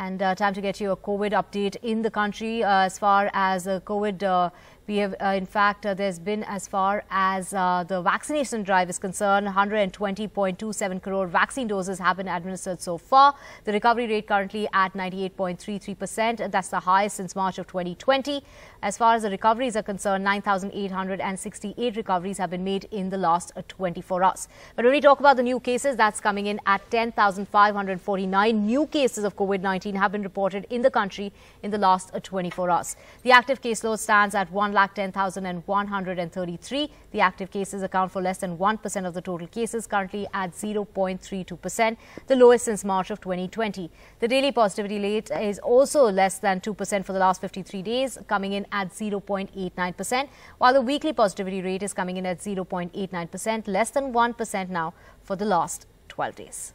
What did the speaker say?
And uh, time to get you a COVID update in the country uh, as far as uh, COVID uh, we have, uh, in fact, uh, there's been as far as uh, the vaccination drive is concerned, 120.27 crore vaccine doses have been administered so far. The recovery rate currently at 98.33%. That's the highest since March of 2020. As far as the recoveries are concerned, 9,868 recoveries have been made in the last uh, 24 hours. But when we talk about the new cases, that's coming in at 10,549 new cases of COVID-19 have been reported in the country in the last uh, 24 hours. The active caseload stands at 1 1,10,133. The active cases account for less than 1% of the total cases, currently at 0.32%, the lowest since March of 2020. The daily positivity rate is also less than 2% for the last 53 days, coming in at 0.89%, while the weekly positivity rate is coming in at 0.89%, less than 1% now for the last 12 days.